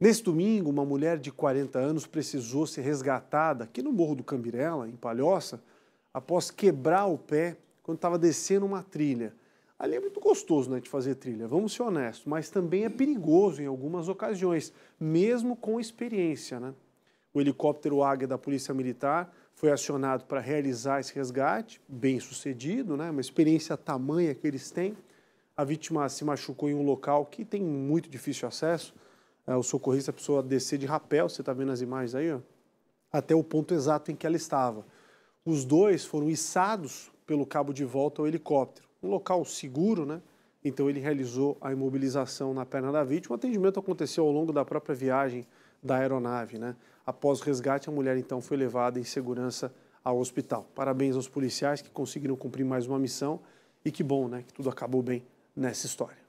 Nesse domingo, uma mulher de 40 anos precisou ser resgatada aqui no Morro do Cambirela, em Palhoça, após quebrar o pé quando estava descendo uma trilha. Ali é muito gostoso né, de fazer trilha, vamos ser honestos, mas também é perigoso em algumas ocasiões, mesmo com experiência. Né? O helicóptero Águia da Polícia Militar foi acionado para realizar esse resgate, bem sucedido, né? uma experiência tamanha que eles têm. A vítima se machucou em um local que tem muito difícil acesso é, o socorrista, a pessoa descer de rapel, você está vendo as imagens aí, ó, até o ponto exato em que ela estava. Os dois foram içados pelo cabo de volta ao helicóptero. Um local seguro, né? Então ele realizou a imobilização na perna da vítima. O atendimento aconteceu ao longo da própria viagem da aeronave, né? Após o resgate, a mulher então foi levada em segurança ao hospital. Parabéns aos policiais que conseguiram cumprir mais uma missão e que bom, né, que tudo acabou bem nessa história.